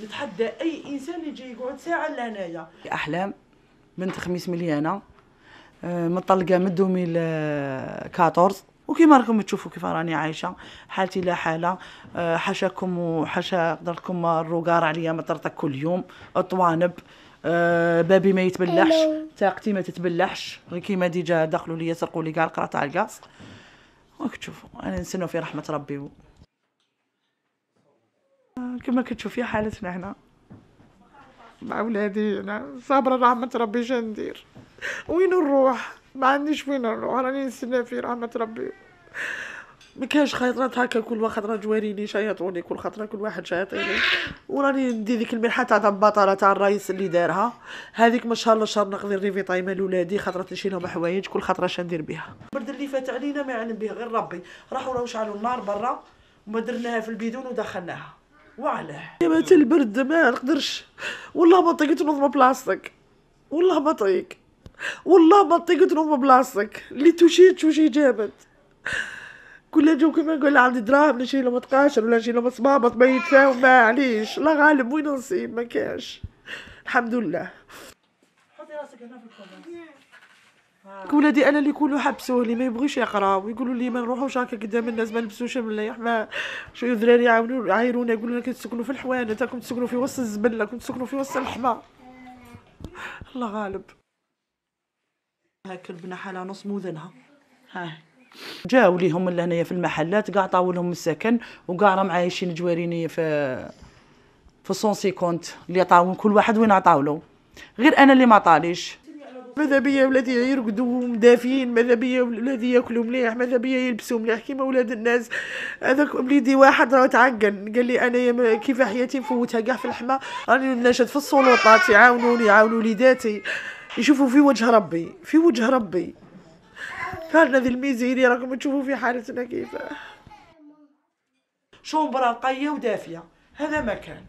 نتحدى اي انسان يجي يقعد ساعه لهنايا احلام بنت خميس مليانه آه، مطلقه من 2014 وكما راكم تشوفوا كيف راني عايشه حالتي لا حاله آه، حاشاكم وحشا قدركم الروقار عليا مطرطك كل يوم الطوانب آه، بابي ما يتبلحش تاقتي ما تتبلحش غير كيما ديجا دخلوا لي سرقوا لي كاع القراطه على الكاس وكتشوفوا تشوفوا انا نستناو في رحمه ربي كما كتشوفي حالتنا هنا مع ولادي هنا صابره راه ما تربيش ندير وين نروح ما عنديش وين نروح راني نستنى في رحمه ربي ما كاينش خيطرات هكا كل خطره جواريني شياطوني كل خطره كل واحد شياطيني وراني ندي ديك الملحة تاع البطاله تاع الرئيس اللي دارها هذيك الله شهر لشهر نقضي ريفي طايمه لولادي خطره نشي لهم حوايج كل خطره شندير ندير بها البرد اللي فات علينا ما يعلم به غير ربي راحوا راهو شعلوا النار برا وما درناها في البيدون ودخلناها وعلاه يا مات البرد ما نقدرش والله ما طيقت نظمه بلاصتك والله ما طيق والله ما طيقت نظمه بلاصتك اللي توشيت توشي جابت كل جو كما نقول عندي دراهم نشري لهم تقاشر ولا نشري لهم صبابط ما يتفاهم ما عليش لا غالب وين نصيب ما كاش الحمد لله حطي راسك هنا في الكومنت آه. ولادي انا اللي يكونوا حبسوه اللي ما يبغيش يقرا ويقولوا لي ما نروحوش هكا قدام الناس ما نلبسوش مليح ما شويه ذراري يعاونوا يعايرونا يقولوا لك تسكنوا في الحوانت كنت تسكنوا في وسط الزبل كنت تسكنوا في وسط الحما الله غالب هاك البنا حالها نص موذنها ها جاو ليهم لهنايا في المحلات كاع طاو لهم السكن وكاع راهم عايشين جواريني في في سونسي كونت اللي عطاو كل واحد وين عطاولو غير انا اللي ما طاليش ماذا بيا ولادي يرقدوا مدافين ماذا بيا ولادي ياكلوا مليح ماذا بيا يلبسوا مليح كيما ولاد الناس هذاك وليدي واحد راه تعقل قال لي انا كيف حياتي نفوتها كاع في الحما راني ناشد في السلطات يعاونوني يعاونوا وليداتي يشوفوا في وجه ربي في وجه ربي قالنا ذي الميزيري راكم تشوفوا في حالتنا كيف شومبرا نقيه ودافيه هذا مكان